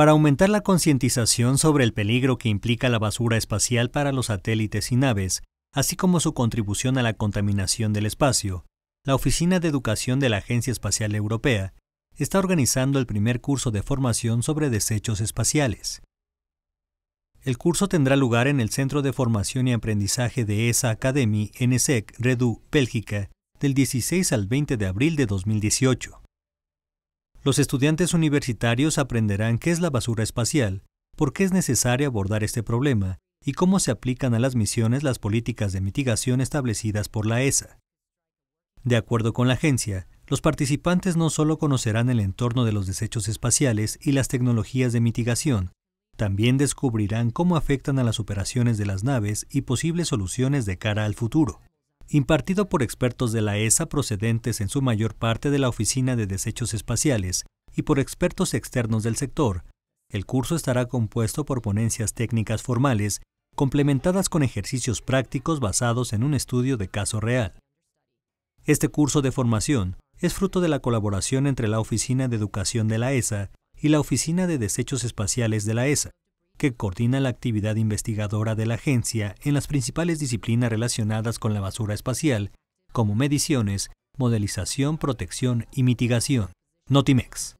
Para aumentar la concientización sobre el peligro que implica la basura espacial para los satélites y naves, así como su contribución a la contaminación del espacio, la Oficina de Educación de la Agencia Espacial Europea está organizando el primer curso de formación sobre desechos espaciales. El curso tendrá lugar en el Centro de Formación y Aprendizaje de ESA Academy en ESEC, Redu, Bélgica, del 16 al 20 de abril de 2018. Los estudiantes universitarios aprenderán qué es la basura espacial, por qué es necesario abordar este problema y cómo se aplican a las misiones las políticas de mitigación establecidas por la ESA. De acuerdo con la agencia, los participantes no solo conocerán el entorno de los desechos espaciales y las tecnologías de mitigación, también descubrirán cómo afectan a las operaciones de las naves y posibles soluciones de cara al futuro impartido por expertos de la ESA procedentes en su mayor parte de la Oficina de Desechos Espaciales y por expertos externos del sector. El curso estará compuesto por ponencias técnicas formales, complementadas con ejercicios prácticos basados en un estudio de caso real. Este curso de formación es fruto de la colaboración entre la Oficina de Educación de la ESA y la Oficina de Desechos Espaciales de la ESA, que coordina la actividad investigadora de la agencia en las principales disciplinas relacionadas con la basura espacial, como mediciones, modelización, protección y mitigación. Notimex.